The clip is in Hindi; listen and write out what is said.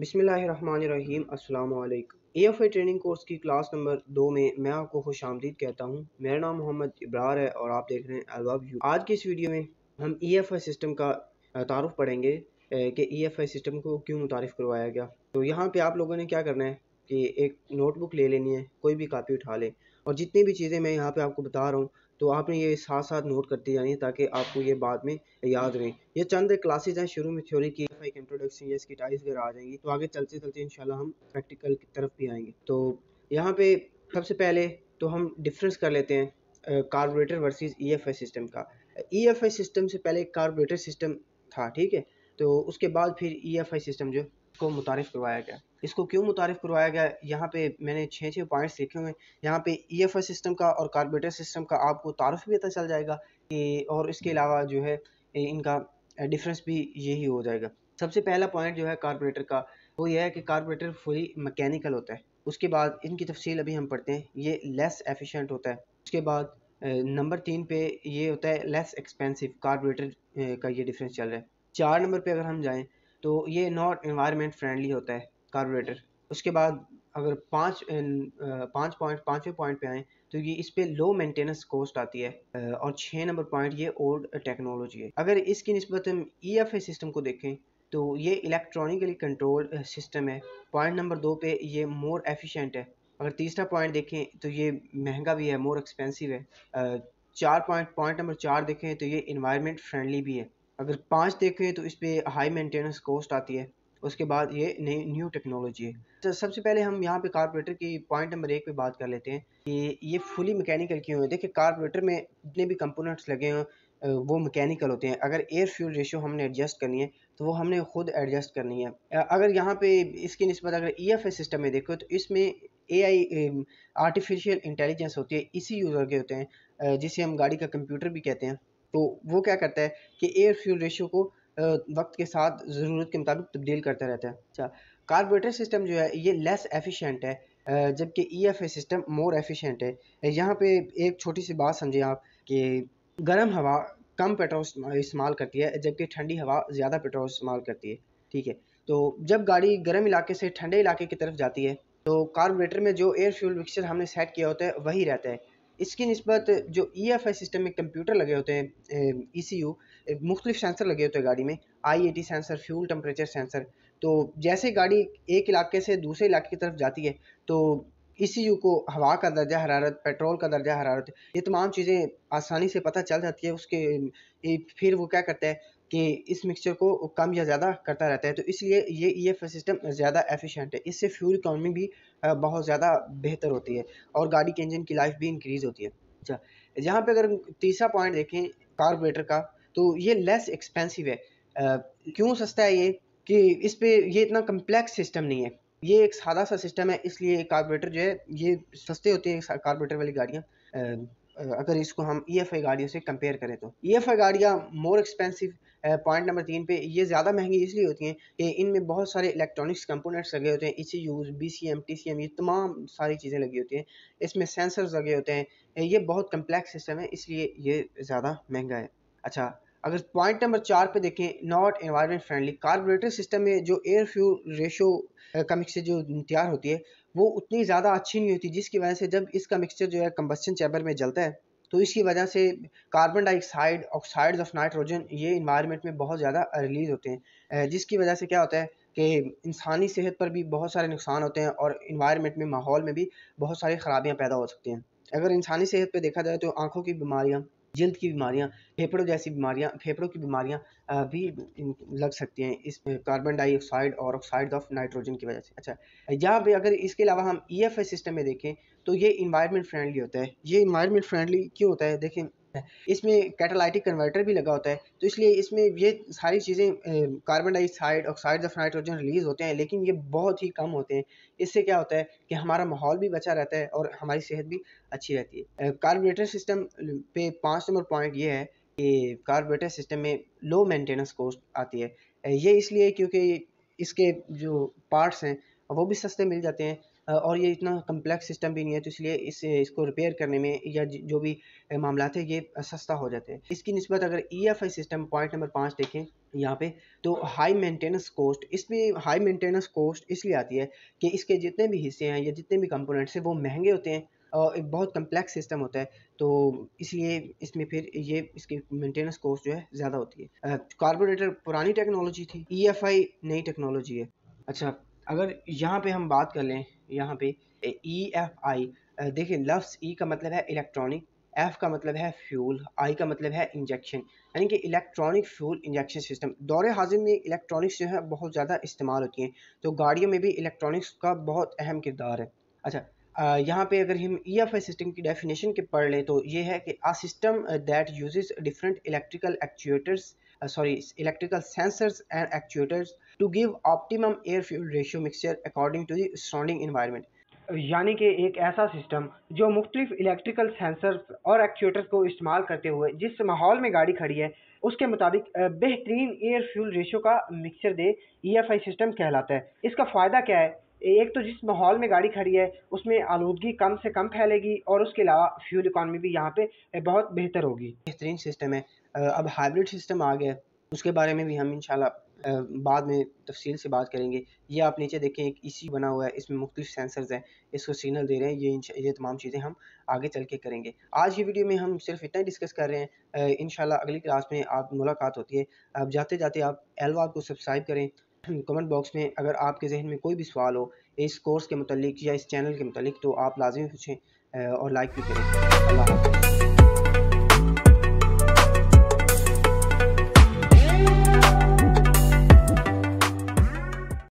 बिसमीम अल्लाम A F I training course की क्लास नंबर दो में मैं आपको खुश आमदीद कहता हूँ मेरा नाम मोहम्मद इब्रार है और आप देख रहे हैं अलबाब यू आज की इस वीडियो में हम ई एफ आई सिस्टम का तारफ़ पढ़ेंगे कि ई एफ आई सिस्टम को क्यों मुतारफ़ करवाया गया तो यहाँ पर आप लोगों ने क्या करना है कि एक नोटबुक ले लेनी है कोई भी कापी उठा लें और जितनी भी चीज़ें मैं यहाँ पर आपको बता रहा हूँ तो आपने ये साथ साथ नोट करते है ताकि आपको ये बाद में याद रहे ये चंद क्लासेज हैं शुरू में थ्योरी की एक इंट्रोडक्शन या इसकी टाइज वगैरह आ जाएंगी तो आगे चलते चलते इन हम प्रैक्टिकल की तरफ भी आएंगे तो यहाँ पे सबसे पहले तो हम डिफरेंस कर लेते हैं कार्बोरेटर एफ आई सिस्टम का आई e सिस्टम से पहले कार्बोरेटर सिस्टम था ठीक है तो उसके बाद फिर आई e सिस्टम जो को मुतारफ़ करवाया गया इसको क्यों मुतारफ़ करवाया गया यहाँ पे मैंने छः छः पॉइंट्स लिखे हुए हैं यहाँ पे ई एफ सिस्टम का और कार्बोरेटर सिस्टम का आपको तारफ़ भी पता चल जाएगा कि और इसके अलावा जो है इनका डिफरेंस भी यही हो जाएगा सबसे पहला पॉइंट जो है कार्बोरेटर का वो यह है कि कार्बोरेटर फुली मकैनिकल होता है उसके बाद इनकी तफसील अभी हम पढ़ते हैं ये लेस एफिशिएंट होता है उसके बाद नंबर तीन पे ये होता है लेस एक्सपेंसिव कार्बोरेटर का ये डिफरेंस चल रहा है चार नंबर पे अगर हम जाएं तो ये नॉट इन्वायरमेंट फ्रेंडली होता है कार्बोरेटर उसके बाद अगर पाँच पाँच पॉइंट पाँचवें पॉइंट पे आएँ तो ये इस पर लो मेंटेनेंस कॉस्ट आती है और छः नंबर पॉइंट ये ओल्ड टेक्नोलॉजी है अगर इसकी नस्बत हम ई एफ ए सिस्टम को देखें तो ये इलेक्ट्रॉनिकली कंट्रोल सिस्टम है पॉइंट नंबर दो पे ये मोर एफिशिएंट है अगर तीसरा पॉइंट देखें तो ये महंगा भी है मोर एक्सपेंसिव है चार पॉइंट पॉइंट नंबर चार देखें तो ये इन्वायरमेंट फ्रेंडली भी है अगर पाँच देखें तो इस पर हाई मेंटेनेंस कॉस्ट आती है उसके बाद ये नई न्यू टेक्नोलॉजी है तो सबसे पहले हम यहाँ पे कारपोरेटर की पॉइंट नंबर एक पे बात कर लेते हैं कि ये फुली मैकेनिकल क्यों है देखिए कारपोरेटर में जितने भी कंपोनेंट्स लगे हों वो मैकेनिकल होते हैं अगर एयर फ्यूल रेशियो हमने एडजस्ट करनी है तो वो हमने खुद एडजस्ट करनी है अगर यहाँ पे इसकी नस्बत अगर ई एफ सिस्टम में देखो तो इसमें ए आई आर्टिफिशियल इंटेलिजेंस होती है इसी यूज़र के होते हैं जिसे हम गाड़ी का कंप्यूटर भी कहते हैं तो वो क्या करता है कि एयर फ्यूल रेशियो को वक्त के साथ ज़रूरत के मुताबिक तब्दील करता रहता है अच्छा कार्बोरेटर सिस्टम जो है ये लेस एफिशिएंट है जबकि E F system more efficient है यहाँ पे एक छोटी सी बात समझें आप कि गर्म हवा कम पेट्रोल इस्तेमाल करती है जबकि ठंडी हवा ज़्यादा पेट्रोल इस्तेमाल करती है ठीक है तो जब गाड़ी गर्म इलाके से ठंडे इलाके की तरफ जाती है तो कार्बोरेटर में जो एयर फ्यूल मिक्सचर हमने सेट किया होता है वही रहता है इसकी नस्बत जो ई एफ आई सिस्टम में कंप्यूटर लगे होते हैं ई सी यू मुख्तलिफ सेंसर लगे होते हैं गाड़ी में I A T sensor fuel temperature sensor तो जैसे गाड़ी एक इलाके से दूसरे इलाके की तरफ जाती है तो ई सी यू को हवा का दर्जा हरारत पेट्रोल का दर्जा हरारत ये तमाम चीज़ें आसानी से पता चल जाती है उसके फिर वो क्या करता है कि इस मिक्सचर को कम या ज़्यादा करता रहता है तो इसलिए ये ई एफ सिस्टम ज़्यादा एफिशिएंट है इससे फ्यूल इकोनॉमी भी बहुत ज़्यादा बेहतर होती है और गाड़ी के इंजन की लाइफ भी इंक्रीज़ होती है अच्छा यहाँ पे अगर तीसरा पॉइंट देखें कार्बोरेटर का तो ये लेस एक्सपेंसिव है क्यों सस्ता है ये कि इस पर ये इतना कम्प्लेक्स सिस्टम नहीं है ये एक सादा सा सिस्टम है इसलिए कार्बोरेटर जो है ये सस्ते होते हैं कार्बोरेटर वाली गाड़ियाँ अगर इसको हम ई एफ आई गाड़ियों से कंपेयर करें तो ई एफ आई गाड़ियाँ मोर एक्सपेंसिव पॉइंट नंबर तीन पे ये ज़्यादा महंगी इसलिए होती हैं कि इनमें बहुत सारे इलेक्ट्रॉनिक्स कंपोनेंट्स लगे होते हैं इसी use B C M T C M ये तमाम सारी चीज़ें लगी होती हैं इसमें सेंसर्स लगे होते हैं ये बहुत कम्प्लेक्स सिस्टम है इसलिए ये ज़्यादा महंगा है अच्छा अगर पॉइंट नंबर चार पे देखें not environment friendly carburettor system में जो एयर फ्यूल रेशो कमिक से जो तैयार होती है वो उतनी ज़्यादा अच्छी नहीं होती जिसकी वजह से जब इसका मिक्सचर जो है कम्बस्चन चैम्बर में जलता है तो इसकी वजह से carbon dioxide oxides of nitrogen ये इन्वायरमेंट में बहुत ज़्यादा रिलीज़ होते हैं जिसकी वजह से क्या होता है कि इंसानी सेहत पर भी बहुत सारे नुकसान होते हैं और इन्वायरमेंट में माहौल में भी बहुत सारी ख़राबियाँ पैदा हो सकती हैं अगर इंसानी सेहत पर देखा जाए तो आँखों की बीमारियाँ जिल्द की बीमारियाँ फेफड़ों जैसी बीमारियाँ फेफड़ों की बीमारियाँ भी लग सकती हैं इस कार्बन डाइऑक्साइड और ऑक्साइड ऑफ नाइट्रोजन की वजह से अच्छा यहाँ पे अगर इसके अलावा हम ई e सिस्टम में देखें तो ये इन्वायरमेंट फ्रेंडली होता है ये इन्वायरमेंट फ्रेंडली क्यों होता है देखें है इसमें कैटालाइटिक कन्वर्टर भी लगा होता है तो इसलिए इसमें ये सारी चीज़ें carbon dioxide oxide of nitrogen release होते हैं लेकिन ये बहुत ही कम होते हैं इससे क्या होता है कि हमारा माहौल भी बचा रहता है और हमारी सेहत भी अच्छी रहती है कार्बोरेटर सिस्टम पे पाँच नंबर पॉइंट ये है कि कार्बोरेटर सिस्टम में लो मेंटेनेंस कॉस्ट आती है ये इसलिए क्योंकि इसके जो पार्ट्स हैं वो भी सस्ते मिल जाते हैं और ये इतना कम्प्लेक्स सिस्टम भी नहीं है तो इसलिए इस इसको रिपेयर करने में या जो भी मामला है ये सस्ता हो जाते हैं इसकी नस्बत अगर E F I system point number पाँच देखें यहाँ पे तो हाई मेंटेनेंस कॉस्ट इसमें हाई मेंटेनेंस कॉस्ट इसलिए आती है कि इसके जितने भी हिस्से हैं या जितने भी कंपोनेंट्स हैं वो महंगे होते हैं और एक बहुत कम्प्लेक्स सिस्टम होता है तो इसलिए इसमें फिर ये इसकी मेंटेनेंस कॉस्ट जो है ज़्यादा होती है कार्बोरेटर पुरानी टेक्नोलॉजी थी ई e नई टेक्नोलॉजी है अच्छा अगर यहाँ पे हम बात कर लें यहाँ पे ई एफ आई देखिए लफ्स ई e का मतलब है इलेक्ट्रॉनिक एफ़ का मतलब है फ्यूल आई का मतलब है इंजेक्शन यानी कि इलेक्ट्रॉनिक फ्यूल इंजेक्शन सिस्टम दौरे हाजिर में इलेक्ट्रॉनिक्स जो है बहुत ज़्यादा इस्तेमाल होती हैं तो गाड़ियों में भी इलेक्ट्रॉनिक्स का बहुत अहम किरदार है अच्छा यहाँ पे अगर हम ई एफ आई सिस्टम की डेफिनेशन के पढ़ लें तो ये है कि a system that uses different electrical actuators sorry electrical sensors and actuators to give optimum air fuel ratio mixture according to the surrounding environment यानी कि एक ऐसा सिस्टम जो मुख्तलिफ इलेक्ट्रिकल सेंसर और एक्चुएटर को इस्तेमाल करते हुए जिस माहौल में गाड़ी खड़ी है उसके मुताबिक बेहतरीन एयर फ्यूल रेशो का मिक्सचर दे ई एफ आई सिस्टम कहलाता है इसका फ़ायदा क्या है एक तो जिस माहौल में गाड़ी खड़ी है उसमें आलूदगी कम से कम फैलेगी और उसके अलावा फ्यूल इकॉनमी भी यहाँ पे बहुत बेहतर होगी बेहतरीन सिस्टम है अब हाइब्रिड सिस्टम आ गया उसके बारे में भी हम इंशाल्लाह बाद में तफसील से बात करेंगे ये आप नीचे देखें एक ई e बना हुआ है इसमें मुख्तलिफ सेंसर्स हैं इसको सिग्नल दे रहे हैं ये ये तमाम चीज़ें हम आगे चल के करेंगे आज की वीडियो में हम सिर्फ इतना ही डिस्कस कर रहे हैं इन अगली क्लास में आप मुलाकात होती है अब जाते जाते आप एलवा को सब्सक्राइब करें कमेंट बॉक्स में अगर आपके जहन में कोई भी सवाल हो इस कोर्स के मतलब या इस चैनल के मतलब तो आप लाजमी पूछें और लाइक भी करें अल्लाह हाफ़